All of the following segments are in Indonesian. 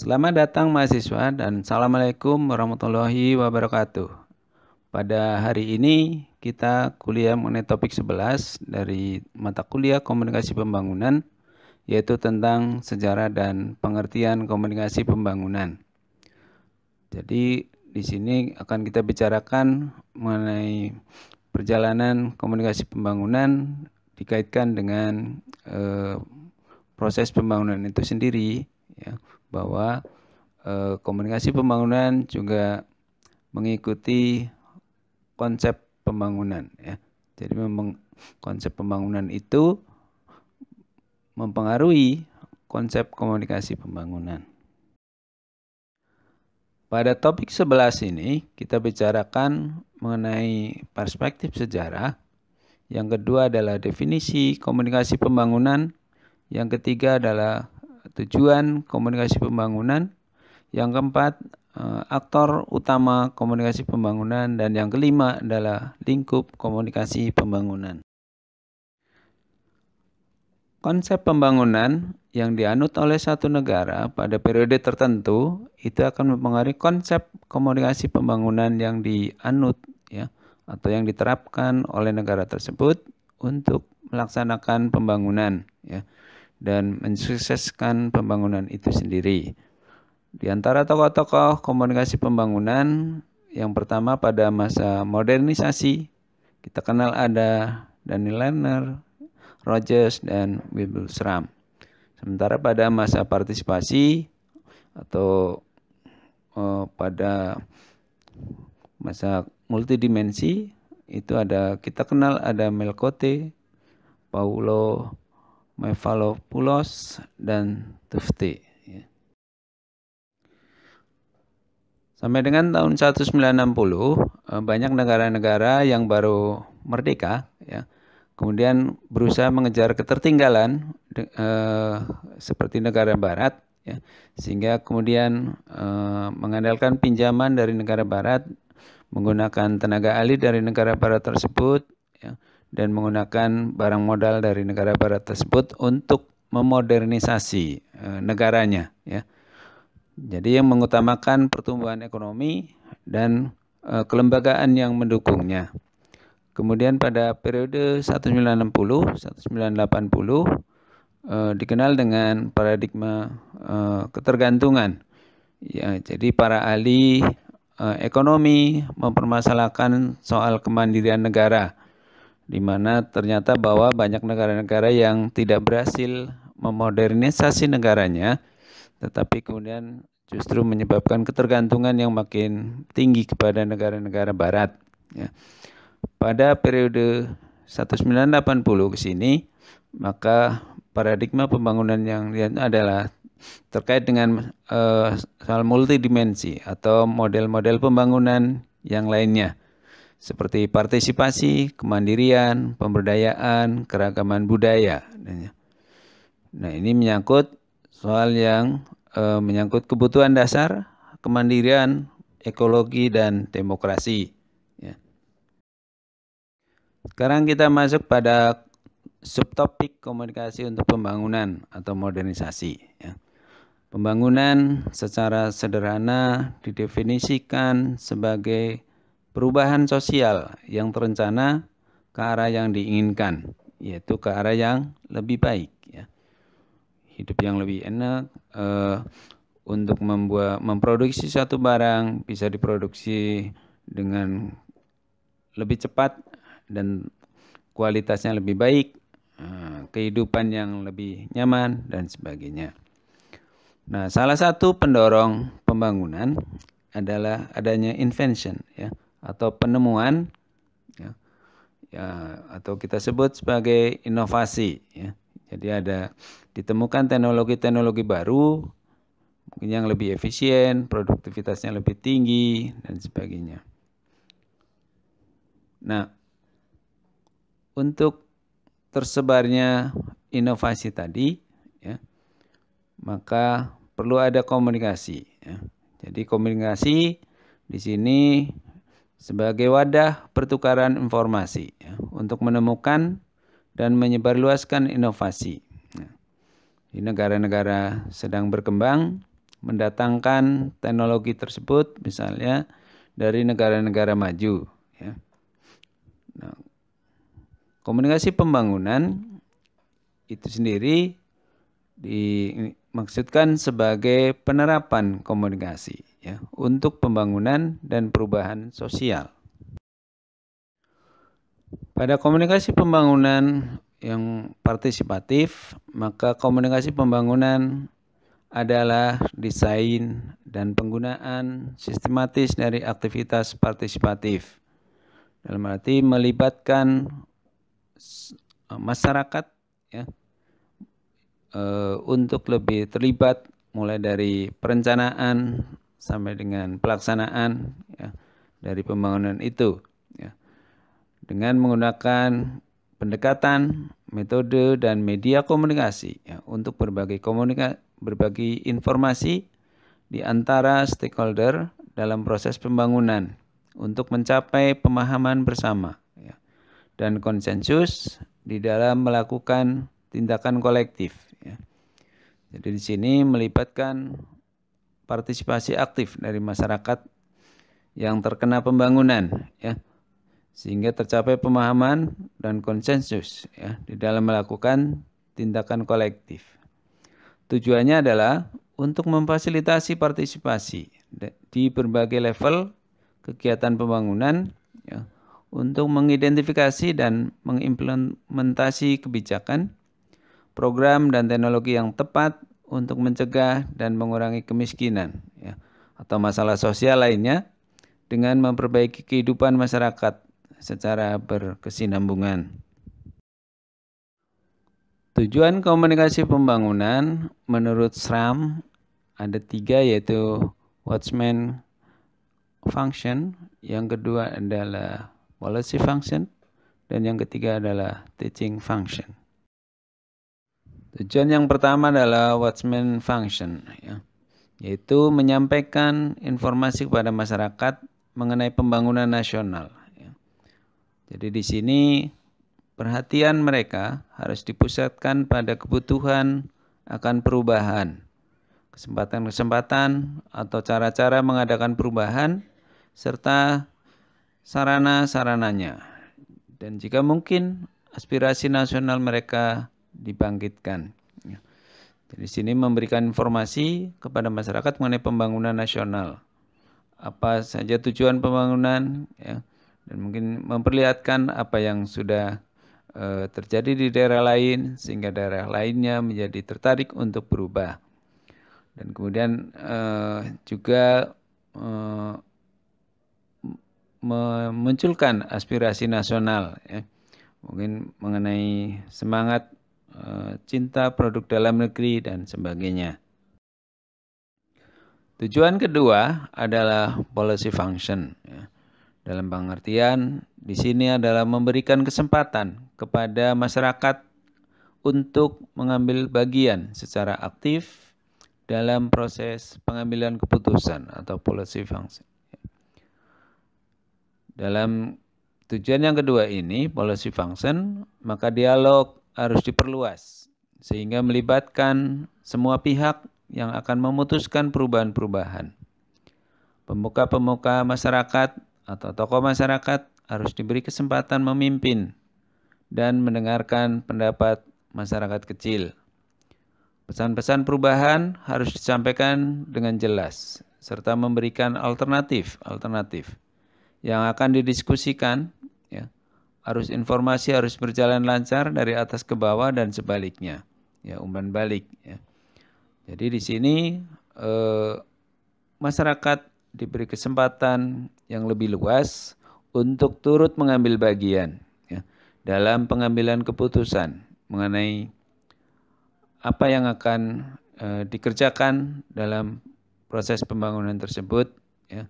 Selamat datang mahasiswa dan Assalamualaikum warahmatullahi wabarakatuh. Pada hari ini kita kuliah mengenai topik 11 dari mata kuliah komunikasi pembangunan yaitu tentang sejarah dan pengertian komunikasi pembangunan. Jadi di sini akan kita bicarakan mengenai perjalanan komunikasi pembangunan dikaitkan dengan eh, proses pembangunan itu sendiri ya bahwa e, komunikasi pembangunan juga mengikuti konsep pembangunan ya. Jadi memang konsep pembangunan itu mempengaruhi konsep komunikasi pembangunan. Pada topik 11 ini kita bicarakan mengenai perspektif sejarah. Yang kedua adalah definisi komunikasi pembangunan. Yang ketiga adalah tujuan komunikasi pembangunan. Yang keempat, eh, aktor utama komunikasi pembangunan dan yang kelima adalah lingkup komunikasi pembangunan. Konsep pembangunan yang dianut oleh satu negara pada periode tertentu itu akan mempengaruhi konsep komunikasi pembangunan yang dianut ya atau yang diterapkan oleh negara tersebut untuk melaksanakan pembangunan ya dan mensukseskan pembangunan itu sendiri. Di antara tokoh-tokoh komunikasi pembangunan, yang pertama pada masa modernisasi, kita kenal ada Daniel Lerner, Rogers, dan Wilbur Schramm. Sementara pada masa partisipasi atau uh, pada masa multidimensi itu ada kita kenal ada Melkote, Paulo Mephalopoulos dan Tufti. Ya. Sampai dengan tahun 1960, eh, banyak negara-negara yang baru merdeka, ya, kemudian berusaha mengejar ketertinggalan eh, seperti negara Barat, ya, sehingga kemudian eh, mengandalkan pinjaman dari negara Barat, menggunakan tenaga alih dari negara Barat tersebut, ya, dan menggunakan barang modal dari negara barat tersebut untuk memodernisasi e, negaranya ya. Jadi yang mengutamakan pertumbuhan ekonomi dan e, kelembagaan yang mendukungnya. Kemudian pada periode 1960 1980 e, dikenal dengan paradigma e, ketergantungan. Ya, jadi para ahli e, ekonomi mempermasalahkan soal kemandirian negara di mana ternyata bahwa banyak negara-negara yang tidak berhasil memodernisasi negaranya, tetapi kemudian justru menyebabkan ketergantungan yang makin tinggi kepada negara-negara Barat. Ya. Pada periode 1980 ke sini, maka paradigma pembangunan yang adalah terkait dengan uh, soal multidimensi atau model-model pembangunan yang lainnya seperti partisipasi, kemandirian, pemberdayaan, keragaman budaya. Nah, ini menyangkut soal yang e, menyangkut kebutuhan dasar, kemandirian, ekologi dan demokrasi. Ya. Sekarang kita masuk pada subtopik komunikasi untuk pembangunan atau modernisasi. Ya. Pembangunan secara sederhana didefinisikan sebagai perubahan sosial yang terencana ke arah yang diinginkan, yaitu ke arah yang lebih baik. Ya. Hidup yang lebih enak eh, untuk membuat memproduksi satu barang bisa diproduksi dengan lebih cepat dan kualitasnya lebih baik, eh, kehidupan yang lebih nyaman dan sebagainya. Nah, salah satu pendorong pembangunan adalah adanya invention ya atau penemuan ya, ya, atau kita sebut sebagai inovasi ya. Jadi ada ditemukan teknologi-teknologi baru mungkin yang lebih efisien, produktivitasnya lebih tinggi dan sebagainya. Nah, untuk tersebarnya inovasi tadi ya, maka perlu ada komunikasi ya. Jadi komunikasi di sini sebagai wadah pertukaran informasi ya, untuk menemukan dan menyebarluaskan inovasi. Ya. di negara-negara sedang berkembang, mendatangkan teknologi tersebut, misalnya dari negara-negara maju. Ya. Nah, komunikasi pembangunan itu sendiri dimaksudkan sebagai penerapan komunikasi ya, untuk pembangunan dan perubahan sosial. Pada komunikasi pembangunan yang partisipatif, maka komunikasi pembangunan adalah desain dan penggunaan sistematis dari aktivitas partisipatif. Dalam arti melibatkan masyarakat ya eh, untuk lebih terlibat mulai dari perencanaan, sampai dengan pelaksanaan ya, dari pembangunan itu ya. dengan menggunakan pendekatan metode dan media komunikasi ya, untuk berbagai komunikasi berbagi informasi di antara stakeholder dalam proses pembangunan untuk mencapai pemahaman bersama ya, dan konsensus di dalam melakukan tindakan kolektif. Ya. Jadi di sini melibatkan partisipasi aktif dari masyarakat yang terkena pembangunan ya sehingga tercapai pemahaman dan konsensus ya di dalam melakukan tindakan kolektif. Tujuannya adalah untuk memfasilitasi partisipasi di berbagai level kegiatan pembangunan ya, untuk mengidentifikasi dan mengimplementasi kebijakan, program dan teknologi yang tepat untuk mencegah dan mengurangi kemiskinan ya, atau masalah sosial lainnya dengan memperbaiki kehidupan masyarakat secara berkesinambungan. Tujuan komunikasi pembangunan menurut SRAM ada tiga yaitu watchman function, yang kedua adalah policy function, dan yang ketiga adalah teaching function. Tujuan yang pertama adalah watchman function, ya, yaitu menyampaikan informasi kepada masyarakat mengenai pembangunan nasional. Ya. Jadi di sini perhatian mereka harus dipusatkan pada kebutuhan akan perubahan, kesempatan-kesempatan atau cara-cara mengadakan perubahan, serta sarana-sarananya. Dan jika mungkin aspirasi nasional mereka dibangkitkan. Ya. Jadi sini memberikan informasi kepada masyarakat mengenai pembangunan nasional. Apa saja tujuan pembangunan ya dan mungkin memperlihatkan apa yang sudah e, terjadi di daerah lain sehingga daerah lainnya menjadi tertarik untuk berubah. Dan kemudian e, juga e, memunculkan aspirasi nasional ya. Mungkin mengenai semangat Eh, cinta produk dalam negeri dan sebagainya. Tujuan kedua adalah policy function. Ya. Dalam pengertian, di sini adalah memberikan kesempatan kepada masyarakat untuk mengambil bagian secara aktif dalam proses pengambilan keputusan atau policy function. Dalam tujuan yang kedua ini, policy function, maka dialog harus diperluas sehingga melibatkan semua pihak yang akan memutuskan perubahan-perubahan. Pemuka-pemuka masyarakat atau tokoh masyarakat harus diberi kesempatan memimpin dan mendengarkan pendapat masyarakat kecil. Pesan-pesan perubahan harus disampaikan dengan jelas serta memberikan alternatif-alternatif yang akan didiskusikan arus informasi harus berjalan lancar dari atas ke bawah dan sebaliknya ya umpan balik ya. jadi di sini eh, masyarakat diberi kesempatan yang lebih luas untuk turut mengambil bagian ya, dalam pengambilan keputusan mengenai apa yang akan eh, dikerjakan dalam proses pembangunan tersebut ya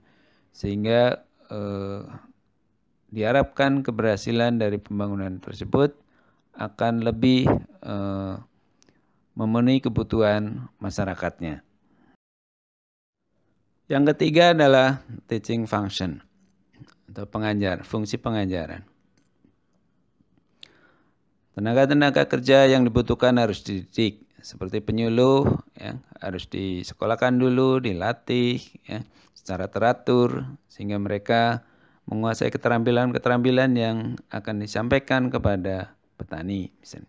sehingga eh, diharapkan keberhasilan dari pembangunan tersebut akan lebih eh, memenuhi kebutuhan masyarakatnya. Yang ketiga adalah teaching function atau pengajar, fungsi pengajaran. Tenaga-tenaga kerja yang dibutuhkan harus dididik seperti penyuluh ya, harus disekolahkan dulu, dilatih ya, secara teratur sehingga mereka menguasai keterampilan-keterampilan yang akan disampaikan kepada petani misalnya.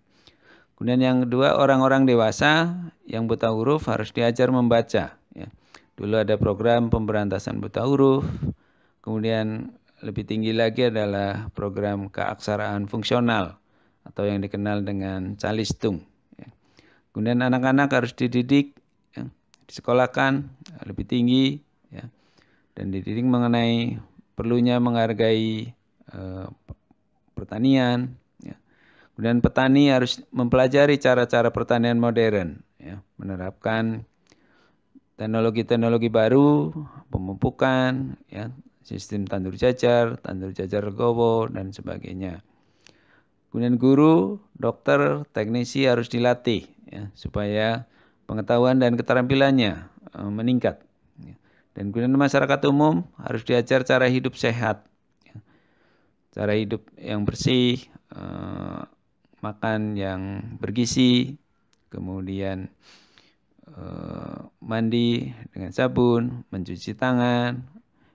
Kemudian yang kedua orang-orang dewasa yang buta huruf harus diajar membaca ya. Dulu ada program pemberantasan buta huruf. Kemudian lebih tinggi lagi adalah program keaksaraan fungsional atau yang dikenal dengan calistung. Ya. Kemudian anak-anak harus dididik, ya, disekolahkan lebih tinggi, ya, dan dididik mengenai perlunya menghargai eh, pertanian. Ya. Kemudian petani harus mempelajari cara-cara pertanian modern, ya. menerapkan teknologi-teknologi baru, pemupukan, ya, sistem tandur jajar, tandur jajar legowo, dan sebagainya. Kemudian guru, dokter, teknisi harus dilatih ya, supaya pengetahuan dan keterampilannya eh, meningkat. Dan kemudian masyarakat umum harus diajar cara hidup sehat, cara hidup yang bersih, eh, makan yang bergizi, kemudian eh, mandi dengan sabun, mencuci tangan,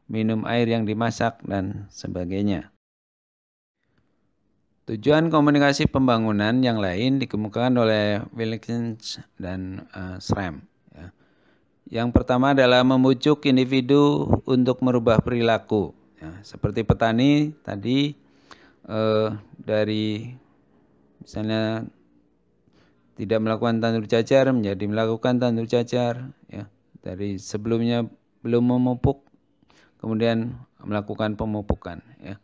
minum air yang dimasak, dan sebagainya. Tujuan komunikasi pembangunan yang lain dikemukakan oleh Wilkins dan uh, Schramm. Yang pertama adalah memujuk individu untuk merubah perilaku, ya, seperti petani tadi eh, dari misalnya tidak melakukan tandur cacar menjadi melakukan tandur cacar, ya dari sebelumnya belum memupuk, kemudian melakukan pemupukan, ya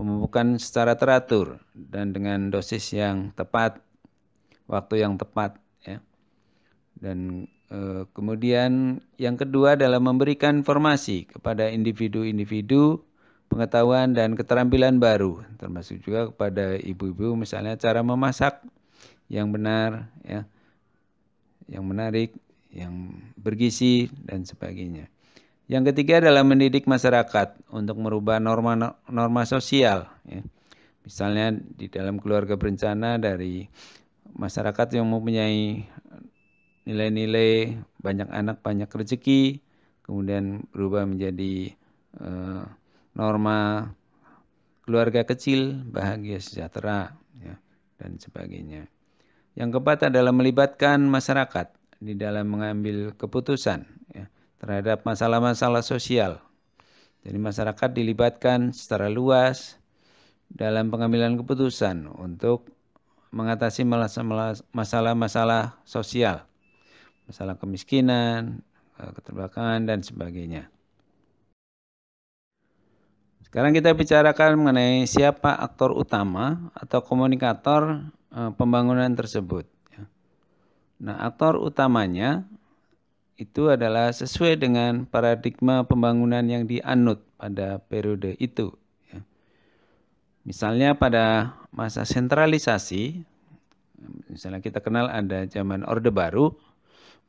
pemupukan secara teratur dan dengan dosis yang tepat, waktu yang tepat. Dan e, kemudian yang kedua adalah memberikan informasi kepada individu-individu pengetahuan dan keterampilan baru, termasuk juga kepada ibu-ibu misalnya cara memasak yang benar ya. Yang menarik, yang bergizi dan sebagainya. Yang ketiga adalah mendidik masyarakat untuk merubah norma norma sosial ya. Misalnya di dalam keluarga berencana dari masyarakat yang mempunyai nilai-nilai banyak anak banyak rezeki kemudian berubah menjadi uh, norma keluarga kecil bahagia sejahtera ya, dan sebagainya. Yang keempat adalah melibatkan masyarakat di dalam mengambil keputusan ya, terhadap masalah-masalah sosial. Jadi masyarakat dilibatkan secara luas dalam pengambilan keputusan untuk mengatasi masalah-masalah sosial masalah kemiskinan, eh, keterbelakangan, dan sebagainya. Sekarang kita bicarakan mengenai siapa aktor utama atau komunikator eh, pembangunan tersebut. Ya. Nah, aktor utamanya itu adalah sesuai dengan paradigma pembangunan yang dianut pada periode itu. Ya. Misalnya pada masa sentralisasi, misalnya kita kenal ada zaman Orde Baru,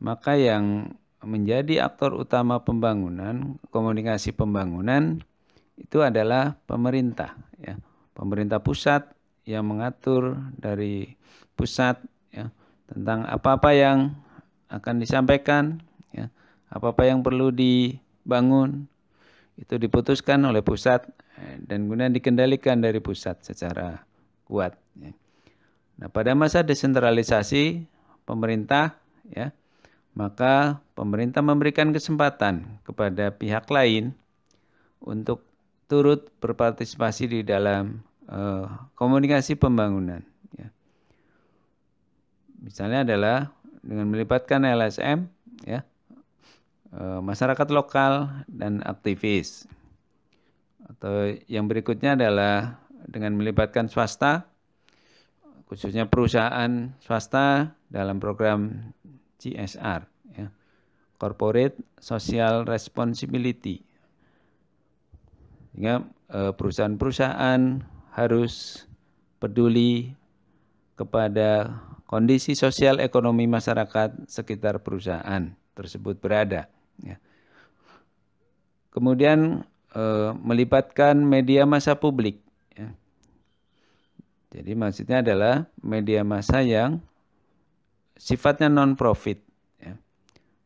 maka yang menjadi aktor utama pembangunan, komunikasi pembangunan itu adalah pemerintah ya. Pemerintah pusat yang mengatur dari pusat ya tentang apa-apa yang akan disampaikan ya, apa-apa yang perlu dibangun itu diputuskan oleh pusat eh, dan kemudian dikendalikan dari pusat secara kuat. Ya. Nah, pada masa desentralisasi pemerintah ya maka pemerintah memberikan kesempatan kepada pihak lain untuk turut berpartisipasi di dalam uh, komunikasi pembangunan. Ya. Misalnya adalah dengan melibatkan LSM, ya, uh, masyarakat lokal dan aktivis. Atau yang berikutnya adalah dengan melibatkan swasta, khususnya perusahaan swasta dalam program CSR ya. Corporate Social Responsibility. Sehingga eh, perusahaan-perusahaan harus peduli kepada kondisi sosial ekonomi masyarakat sekitar perusahaan tersebut berada. Ya. Kemudian eh, melibatkan media massa publik. Ya. Jadi maksudnya adalah media massa yang sifatnya non-profit. Ya.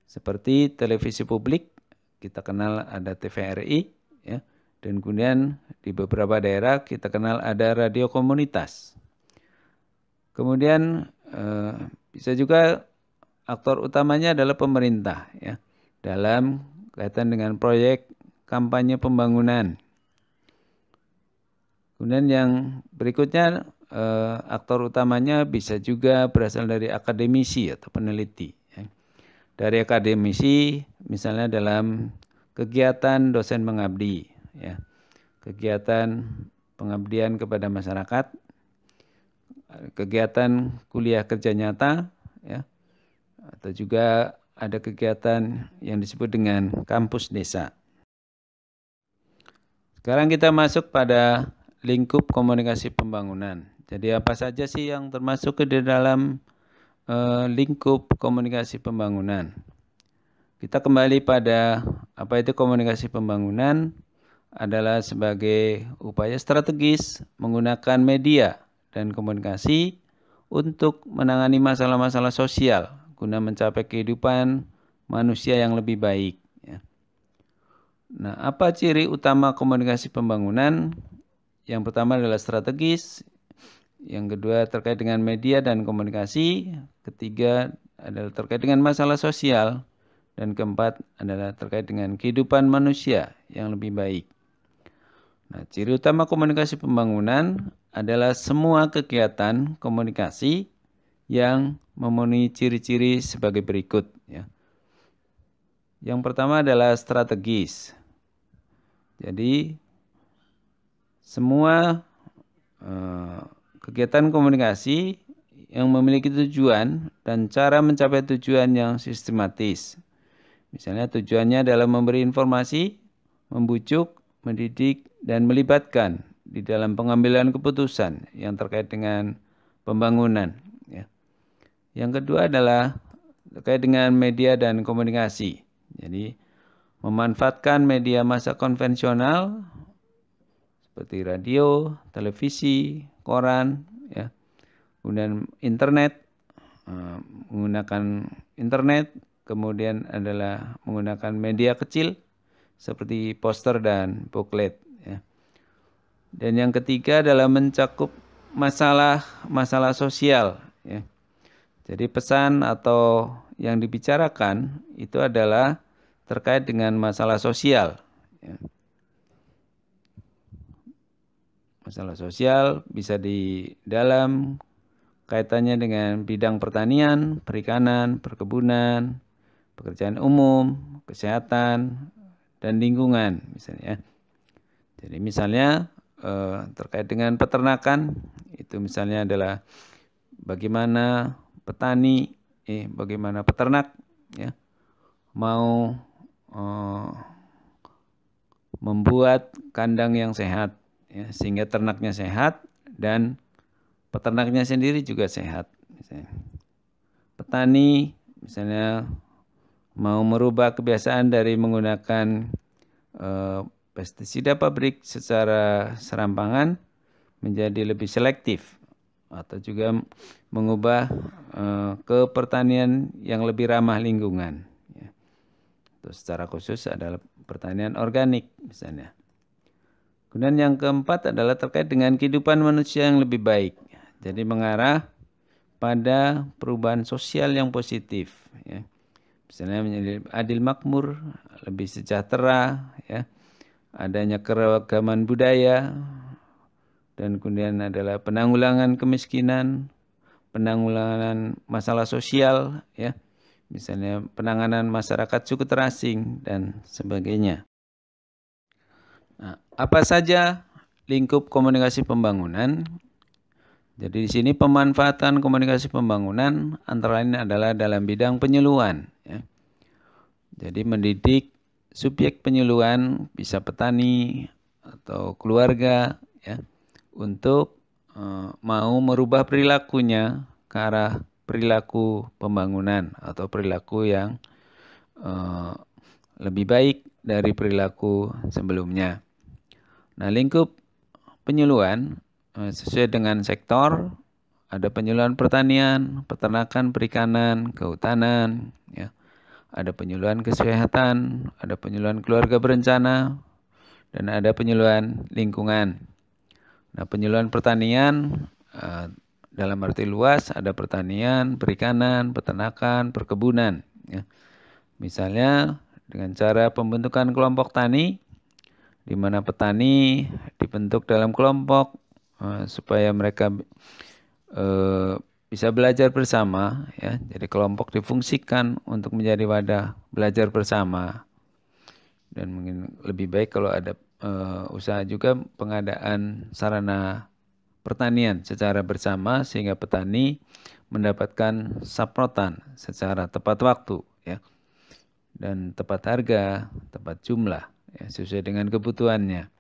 Seperti televisi publik, kita kenal ada TVRI, ya. dan kemudian di beberapa daerah kita kenal ada radio komunitas. Kemudian eh, bisa juga aktor utamanya adalah pemerintah ya dalam kaitan dengan proyek kampanye pembangunan. Kemudian yang berikutnya uh, aktor utamanya bisa juga berasal dari akademisi atau peneliti. Ya. Dari akademisi, misalnya dalam kegiatan dosen mengabdi, ya. kegiatan pengabdian kepada masyarakat, kegiatan kuliah kerja nyata, ya. atau juga ada kegiatan yang disebut dengan kampus desa. Sekarang kita masuk pada lingkup komunikasi pembangunan. Jadi apa saja sih yang termasuk ke dalam uh, lingkup komunikasi pembangunan? Kita kembali pada apa itu komunikasi pembangunan adalah sebagai upaya strategis menggunakan media dan komunikasi untuk menangani masalah-masalah sosial guna mencapai kehidupan manusia yang lebih baik. Ya. Nah, apa ciri utama komunikasi pembangunan? Yang pertama adalah strategis, yang kedua terkait dengan media dan komunikasi. Ketiga adalah terkait dengan masalah sosial. Dan keempat adalah terkait dengan kehidupan manusia yang lebih baik. Nah, ciri utama komunikasi pembangunan adalah semua kegiatan komunikasi yang memenuhi ciri-ciri sebagai berikut. Ya. Yang pertama adalah strategis. Jadi semua eh, Kegiatan komunikasi yang memiliki tujuan dan cara mencapai tujuan yang sistematis. Misalnya tujuannya adalah memberi informasi, membujuk, mendidik, dan melibatkan di dalam pengambilan keputusan yang terkait dengan pembangunan. Ya. Yang kedua adalah terkait dengan media dan komunikasi. Jadi memanfaatkan media massa konvensional seperti radio, televisi, koran, ya. Kemudian internet eh, menggunakan internet, kemudian adalah menggunakan media kecil seperti poster dan booklet, ya. Dan yang ketiga adalah mencakup masalah-masalah sosial, ya. Jadi pesan atau yang dibicarakan itu adalah terkait dengan masalah sosial. Ya. masalah sosial bisa di dalam kaitannya dengan bidang pertanian, perikanan, perkebunan, pekerjaan umum, kesehatan, dan lingkungan misalnya. Ya. Jadi misalnya eh, terkait dengan peternakan itu misalnya adalah bagaimana petani, eh bagaimana peternak ya mau eh, membuat kandang yang sehat ya, sehingga ternaknya sehat dan peternaknya sendiri juga sehat. Misalnya. Petani misalnya mau merubah kebiasaan dari menggunakan eh, pestisida pabrik secara serampangan menjadi lebih selektif atau juga mengubah eh, ke pertanian yang lebih ramah lingkungan. Ya. Terus secara khusus adalah pertanian organik misalnya Kemudian yang keempat adalah terkait dengan kehidupan manusia yang lebih baik. Jadi mengarah pada perubahan sosial yang positif. Ya. Misalnya menjadi adil makmur, lebih sejahtera, ya. adanya keragaman budaya, dan kemudian adalah penanggulangan kemiskinan, penanggulangan masalah sosial, ya, misalnya penanganan masyarakat suku terasing dan sebagainya. Nah, apa saja lingkup komunikasi pembangunan? Jadi di sini pemanfaatan komunikasi pembangunan antara lain adalah dalam bidang penyuluhan Ya. Jadi mendidik subjek penyuluhan bisa petani atau keluarga ya untuk e, mau merubah perilakunya ke arah perilaku pembangunan atau perilaku yang e, lebih baik dari perilaku sebelumnya. Nah, lingkup penyuluhan eh, sesuai dengan sektor ada penyuluhan pertanian, peternakan, perikanan, kehutanan, ya. Ada penyuluhan kesehatan, ada penyuluhan keluarga berencana, dan ada penyuluhan lingkungan. Nah, penyuluhan pertanian eh, dalam arti luas ada pertanian, perikanan, peternakan, perkebunan. Ya. Misalnya dengan cara pembentukan kelompok tani di mana petani dibentuk dalam kelompok eh, supaya mereka eh, bisa belajar bersama ya. Jadi kelompok difungsikan untuk menjadi wadah belajar bersama. Dan mungkin lebih baik kalau ada eh, usaha juga pengadaan sarana pertanian secara bersama sehingga petani mendapatkan saprotan secara tepat waktu ya dan tepat harga, tepat jumlah, ya, sesuai dengan kebutuhannya.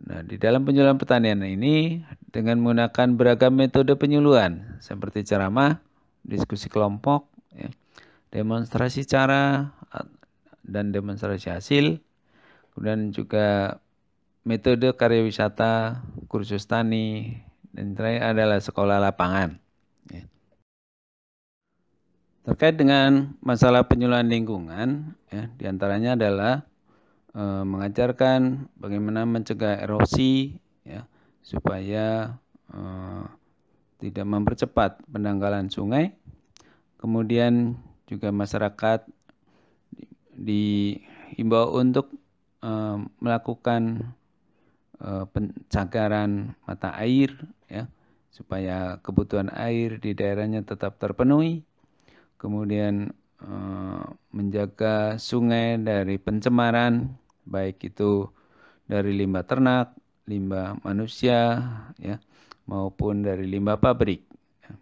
Nah, di dalam penyuluhan pertanian ini dengan menggunakan beragam metode penyuluhan seperti ceramah, diskusi kelompok, ya, demonstrasi cara dan demonstrasi hasil, kemudian juga metode karya wisata, kursus tani, dan terakhir adalah sekolah lapangan. Terkait dengan masalah penyuluhan lingkungan, ya, diantaranya adalah e, mengajarkan bagaimana mencegah erosi, ya, supaya e, tidak mempercepat penanggalan sungai. Kemudian juga masyarakat dihimbau untuk e, melakukan e, pencagaran mata air, ya, supaya kebutuhan air di daerahnya tetap terpenuhi kemudian eh, menjaga sungai dari pencemaran baik itu dari limbah ternak, limbah manusia ya maupun dari limbah pabrik. Ya.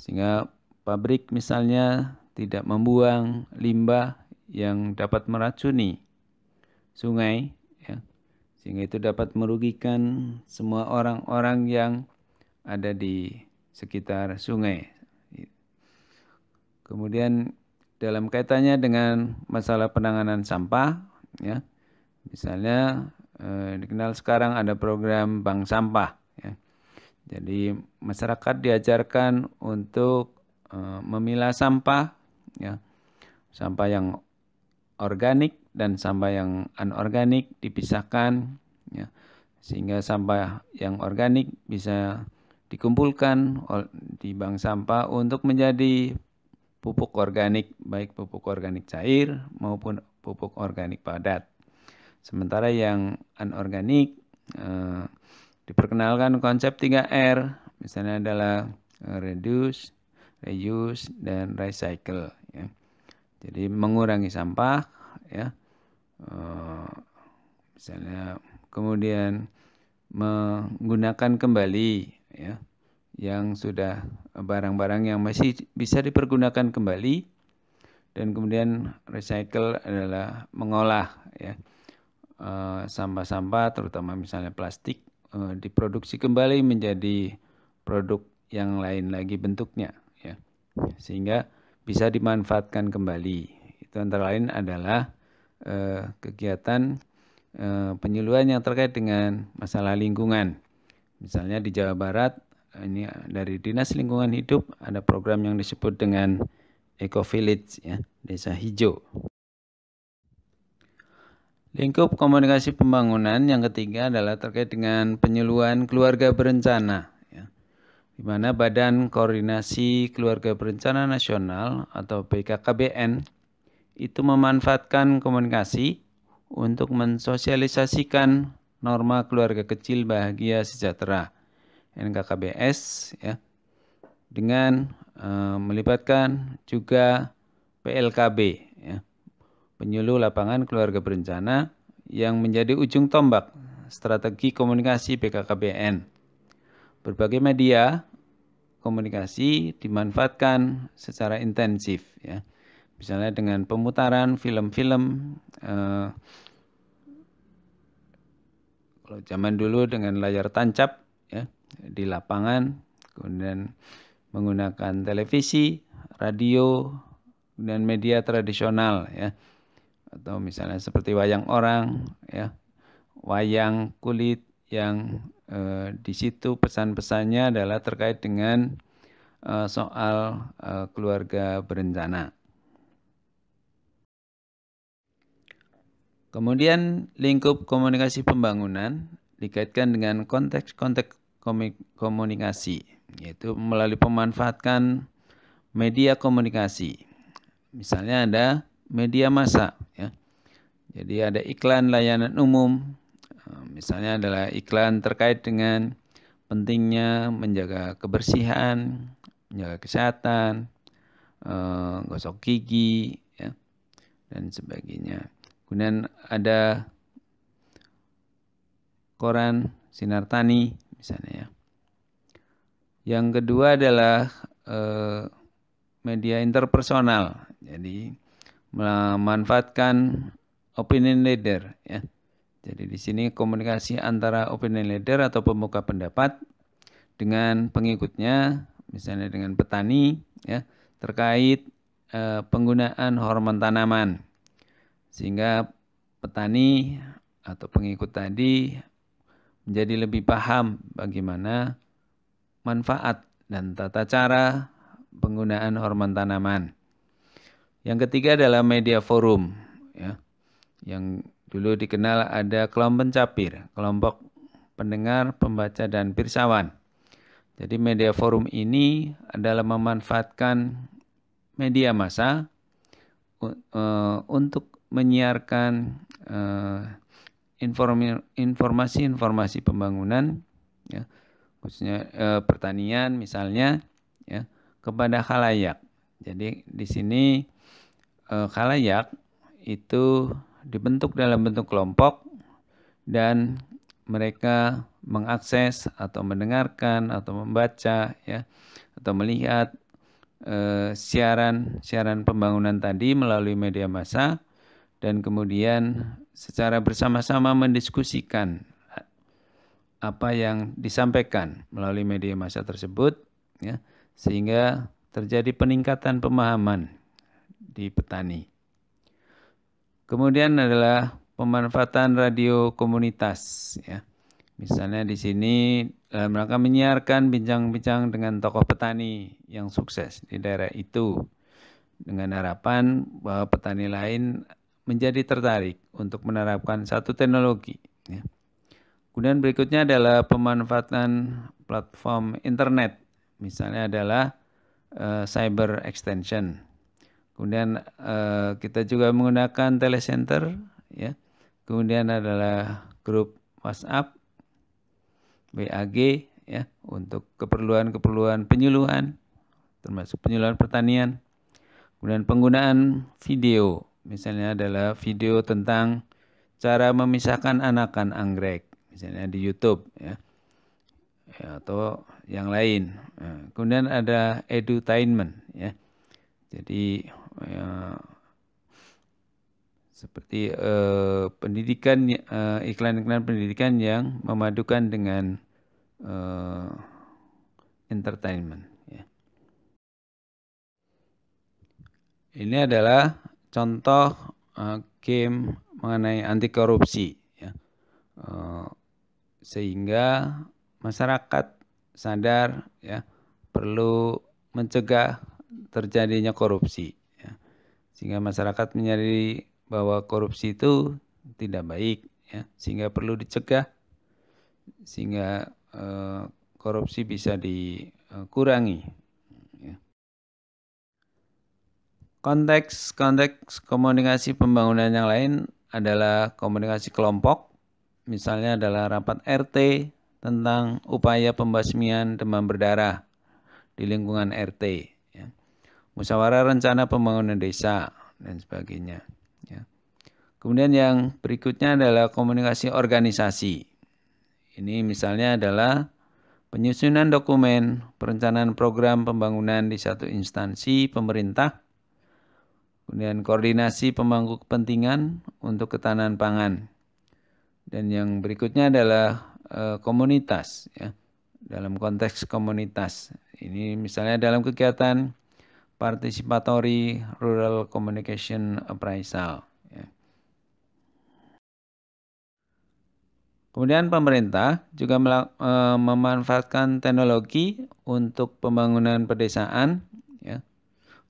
Sehingga pabrik misalnya tidak membuang limbah yang dapat meracuni sungai ya. Sehingga itu dapat merugikan semua orang-orang yang ada di sekitar sungai Kemudian dalam kaitannya dengan masalah penanganan sampah, ya, misalnya eh, dikenal sekarang ada program bank sampah. Ya. Jadi masyarakat diajarkan untuk eh, memilah sampah, ya, sampah yang organik dan sampah yang anorganik dipisahkan, ya, sehingga sampah yang organik bisa dikumpulkan di bank sampah untuk menjadi pupuk organik baik pupuk organik cair maupun pupuk organik padat. Sementara yang anorganik eh, diperkenalkan konsep 3R, misalnya adalah eh, reduce, reuse dan recycle ya. Jadi mengurangi sampah ya. Eh, misalnya kemudian menggunakan kembali ya yang sudah eh, barang-barang yang masih bisa dipergunakan kembali dan kemudian recycle adalah mengolah ya eh, sampah-sampah terutama misalnya plastik eh, diproduksi kembali menjadi produk yang lain lagi bentuknya ya sehingga bisa dimanfaatkan kembali itu antara lain adalah kegiatan penyuluhan yang terkait dengan masalah lingkungan misalnya di Jawa Barat ini dari Dinas Lingkungan Hidup ada program yang disebut dengan Eco Village ya, desa hijau. Lingkup komunikasi pembangunan yang ketiga adalah terkait dengan penyuluhan keluarga berencana ya. Di mana Badan Koordinasi Keluarga Berencana Nasional atau BKKBN itu memanfaatkan komunikasi untuk mensosialisasikan norma keluarga kecil bahagia sejahtera NKKBS ya dengan uh, melibatkan juga PLKB ya, penyuluh lapangan keluarga berencana yang menjadi ujung tombak strategi komunikasi Pkkbn Berbagai media komunikasi dimanfaatkan secara intensif ya. Misalnya dengan pemutaran film-film eh, kalau zaman dulu dengan layar tancap di lapangan, kemudian menggunakan televisi, radio, dan media tradisional ya. Atau misalnya seperti wayang orang ya. Wayang kulit yang eh, di situ pesan-pesannya adalah terkait dengan eh, soal eh, keluarga berencana. Kemudian lingkup komunikasi pembangunan dikaitkan dengan konteks-konteks komunikasi, yaitu melalui pemanfaatkan media komunikasi. Misalnya ada media massa, ya. Jadi ada iklan layanan umum, eh, misalnya adalah iklan terkait dengan pentingnya menjaga kebersihan, menjaga kesehatan, eh, gosok gigi, ya, dan sebagainya. Kemudian ada koran Sinar Tani misalnya ya. Yang kedua adalah eh, media interpersonal. Jadi memanfaatkan opinion leader ya. Jadi di sini komunikasi antara opinion leader atau pemuka pendapat dengan pengikutnya, misalnya dengan petani ya, terkait eh, penggunaan hormon tanaman. Sehingga petani atau pengikut tadi menjadi lebih paham bagaimana manfaat dan tata cara penggunaan hormon tanaman. Yang ketiga adalah media forum, ya, yang dulu dikenal ada kelompok pencapir, kelompok pendengar, pembaca, dan pirsawan. Jadi media forum ini adalah memanfaatkan media massa eh, untuk menyiarkan eh, informasi-informasi pembangunan ya khususnya e, eh, pertanian misalnya ya kepada khalayak. Jadi di sini e, khalayak itu dibentuk dalam bentuk kelompok dan mereka mengakses atau mendengarkan atau membaca ya atau melihat siaran eh, siaran siaran pembangunan tadi melalui media massa dan kemudian secara bersama-sama mendiskusikan apa yang disampaikan melalui media massa tersebut ya sehingga terjadi peningkatan pemahaman di petani. Kemudian adalah pemanfaatan radio komunitas ya. Misalnya di sini mereka menyiarkan bincang-bincang dengan tokoh petani yang sukses di daerah itu dengan harapan bahwa petani lain menjadi tertarik untuk menerapkan satu teknologi. Ya. Kemudian berikutnya adalah pemanfaatan platform internet, misalnya adalah uh, cyber extension. Kemudian uh, kita juga menggunakan telecenter, ya. Kemudian adalah grup WhatsApp, WAG, ya, untuk keperluan-keperluan penyuluhan, termasuk penyuluhan pertanian. Kemudian penggunaan video Misalnya adalah video tentang cara memisahkan anakan anggrek, misalnya di YouTube ya. ya atau yang lain. Nah, kemudian ada edutainment ya. Jadi ya, seperti eh, pendidikan eh, iklan-iklan pendidikan yang memadukan dengan eh, entertainment. Ya. Ini adalah contoh eh, game mengenai anti korupsi ya. Eh, sehingga masyarakat sadar ya perlu mencegah terjadinya korupsi ya. sehingga masyarakat menyadari bahwa korupsi itu tidak baik ya sehingga perlu dicegah sehingga eh, korupsi bisa dikurangi Konteks-konteks komunikasi pembangunan yang lain adalah komunikasi kelompok, misalnya adalah rapat RT tentang upaya pembasmian demam berdarah di lingkungan RT, ya. musyawarah rencana pembangunan desa dan sebagainya. Ya. Kemudian yang berikutnya adalah komunikasi organisasi. Ini misalnya adalah penyusunan dokumen perencanaan program pembangunan di satu instansi pemerintah Kemudian koordinasi pemangku kepentingan untuk ketahanan pangan. Dan yang berikutnya adalah eh, komunitas ya. Dalam konteks komunitas. Ini misalnya dalam kegiatan participatory rural communication appraisal. Ya. Kemudian pemerintah juga eh, memanfaatkan teknologi untuk pembangunan pedesaan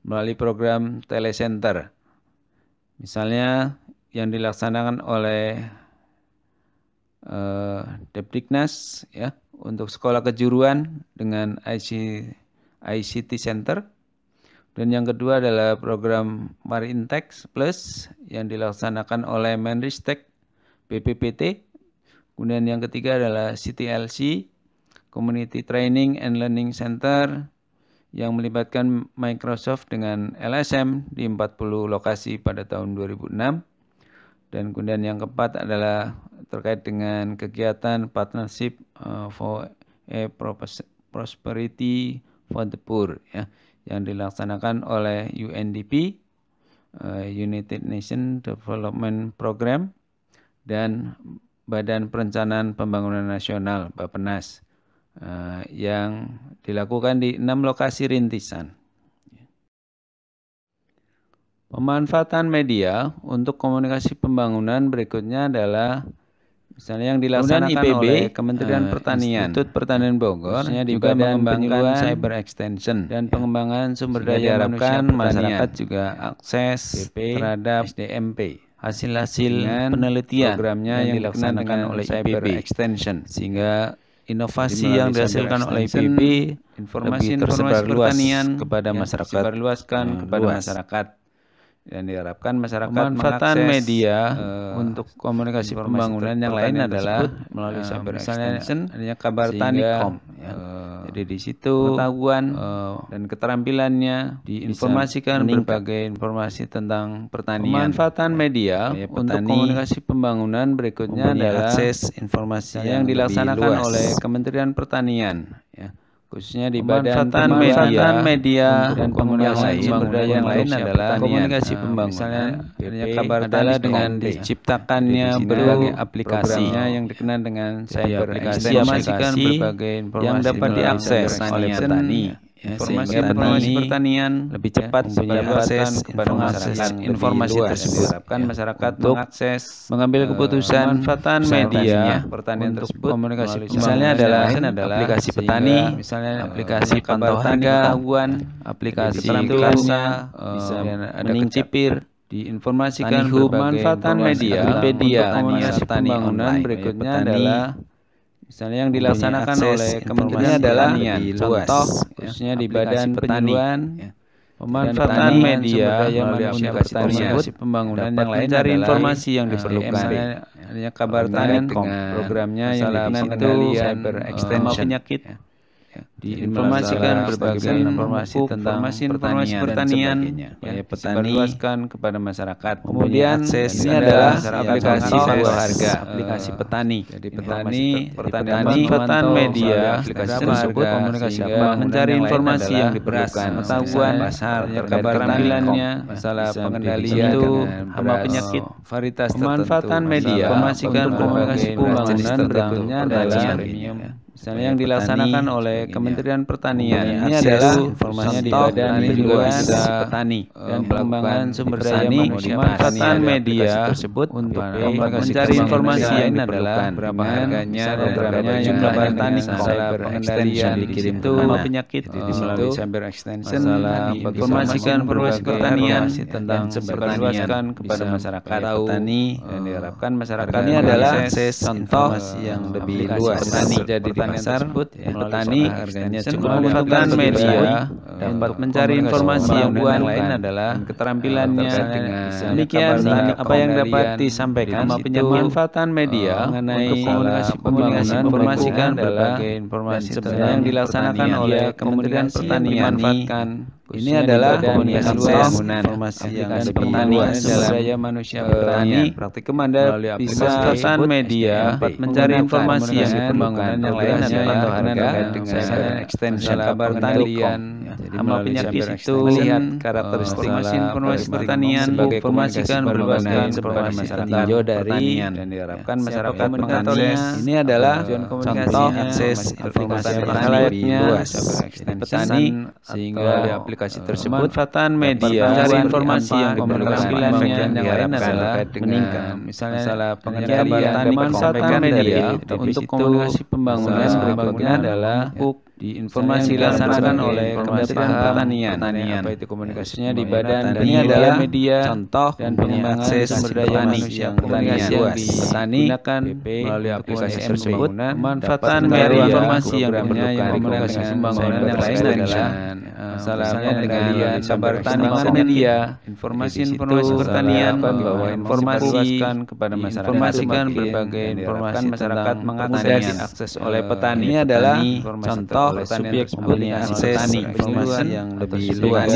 melalui program telecenter. Misalnya yang dilaksanakan oleh eh, Depdiknas ya untuk sekolah kejuruan dengan IC, ICT Center. Dan yang kedua adalah program Marintex Plus yang dilaksanakan oleh Menristek BPPT. Kemudian yang ketiga adalah CTLC Community Training and Learning Center yang melibatkan Microsoft dengan LSM di 40 lokasi pada tahun 2006. Dan kemudian yang keempat adalah terkait dengan kegiatan partnership eh, for a prosperity for the poor ya yang dilaksanakan oleh UNDP eh, United Nations Development Program dan Badan Perencanaan Pembangunan Nasional Bapenas Eh, yang dilakukan di enam lokasi rintisan. Pemanfaatan media untuk komunikasi pembangunan berikutnya adalah misalnya yang dilaksanakan IPB, oleh Kementerian uh, Pertanian, Institut Pertanian Bogor, juga, juga mengembangkan cyber extension dan pengembangan sumber daya manusia masyarakat juga akses PP, terhadap SDMP hasil-hasil penelitian programnya yang, yang dilaksanakan oleh IPB extension sehingga Inovasi yang dihasilkan oleh IPB informasi informasi pertanian kepada masyarakat, nah, kepada masyarakat. Dan diharapkan masyarakat pemanfaatan media uh, untuk komunikasi pembangunan yang lain yang adalah melalui uh, misalnya extension, adanya kabar Tanikom. Ya. Uh, jadi di situ pengetahuan uh, dan keterampilannya diinformasikan berbagai informasi tentang pertanian. Pemanfaatan media nah, ya, untuk komunikasi pembangunan berikutnya adalah akses informasi yang, yang dilaksanakan oleh Kementerian Pertanian khususnya di badan pemanfaatan media, pemanfaatan media dan komunikasi sumber daya yang lain adalah komunikasi pembangunan. Misalnya, misalnya kabar adalah dengan diciptakannya berbagai aplikasi yang dikenal dengan cyber aplikasi, aplikasi berbagai informasi yang dapat diakses oleh petani Ya, informasi petani pertanian lebih cepat ya, mempunyai akses kepada informasi tersebut diharapkan ya, masyarakat untuk mengakses mengambil keputusan manfaatan media pertanian untuk tersebut komunikasi misalnya adalah, aplikasi petani misalnya eh, aplikasi pantau harga tahuan aplikasi kelasnya eh, eh, bisa ada kecipir, diinformasikan berbagai manfaatan media media pertanian pembangunan ya, berikutnya adalah misalnya yang dilaksanakan oleh kementerian adalah luas, contoh ya, khususnya di badan penyuluhan ya. pemanfaatan media yang menggunakan pertanian pembangunan yang lain dari informasi yang ya, diperlukan adanya kabar tani programnya yang dikenal itu cyber extension penyakit ya. Ya. diinformasikan berbagai informasi tentang informasi, pertanian, pertanian dan ya, petani luaskan kepada masyarakat. Kemudian ini adalah aplikasi sebuah harga, aplikasi eh, petani. Jadi petani, petani, petan media aplikasi tersebut ya, komunikasi mencari informasi yang diperlukan, pengetahuan pasar, keterampilannya, masalah pengendalian itu, hama penyakit, varietas tertentu, pemanfaatan media, informasikan komunikasi pembangunan berikutnya adalah premium Misalnya yang dilaksanakan oleh ya. Kementerian Pertanian ya, ini adalah informasinya di badan penjualan petani eh, dan pengembangan sumber daya manusia manfaatan media tersebut untuk mencari informasi yang diperlukan berapa harganya dan berapa jumlah bahan tani masalah pengendalian di itu penyakit di situ masalah informasikan informasi pertanian tentang pertanian kepada masyarakat petani dan eh, diharapkan masyarakat ini adalah contoh yang lebih luas petani jadi pasar tersebut, ya, petani harganya cukup menggunakan media ya. dapat mencari informasi yang bukan lain adalah keterampilannya demikian apa yang dapat disampaikan pemanfaatan media eh, mengenai komunikasi komunikasi informasikan berbagai informasi yang dilaksanakan oleh Kementerian Pertanian ini adalah eh, komunikasi luas, informasi yang dipertani pertanian daya manusia petani, praktik kemanda bisa pesan media dapat mencari informasi yang diperlukan yang lain dan pantau harga dan ekstensi kabar pertanian. Amal penyakit itu melihat karakteristik mesin informasi pertanian informasikan berbagai informasi masyarakat tinjau dari dan diharapkan masyarakat mengakses. Ini adalah contoh akses informasi yang layaknya petani sehingga diaplikasi komunikasi eh, tersebut, manfaatan media, mencari informasi yang komunikasi yang diharapkan adalah meningkat. Misalnya masalah pengendalian, pemanfaatan media untuk komunikasi pembangunan berikutnya adalah buku ya diinformasi dilaksanakan oleh Kementerian Pertanian. Pertanian. Apa itu ya, komunikasinya di badan ini adalah media contoh dan pengembangan sumber daya manusia yang komunikasi yang digunakan melalui aplikasi tersebut manfaatan dari informasi yang diperlukan yang komunikasi pembangunan yang lain adalah masalahnya eh, dengan sabar tani media informasi-informasi pertanian membawa eh, informasi kepada masyarakat informasikan berbagai informasi masyarakat mengakses akses oleh eh, petani ini adalah contoh oleh subjek ya, pembelian eh, akses eh, informasi yang lebih luas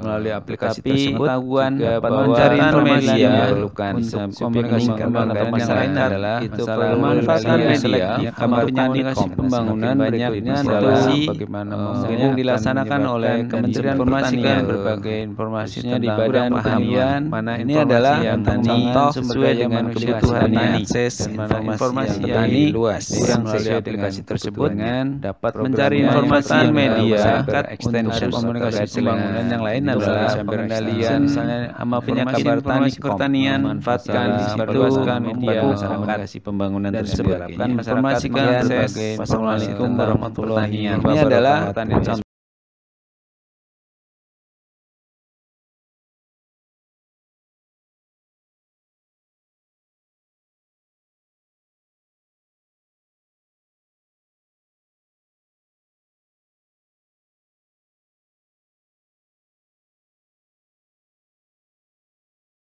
melalui aplikasi pengetahuan mencari informasi yang diperlukan untuk komunikasi pembangunan yang adalah itu perlu pemanfaatan media kamar komunikasi pembangunan berikutnya adalah bagaimana yang dilaksanakan oleh Kementerian Pertanian berbagai informasinya di badan pertanian mana ini adalah contoh sesuai dengan kebutuhan akses informasi yang luas yang sesuai aplikasi tersebut dapat mencari informasi media, kat extension komunikasi pembangunan yang lain adalah pengendalian misalnya sama punya kabar tani pertanian manfaatkan disebarluaskan media masyarakat pembangunan tersebut dan informasikan mengakses Assalamualaikum warahmatullahi wabarakatuh ini adalah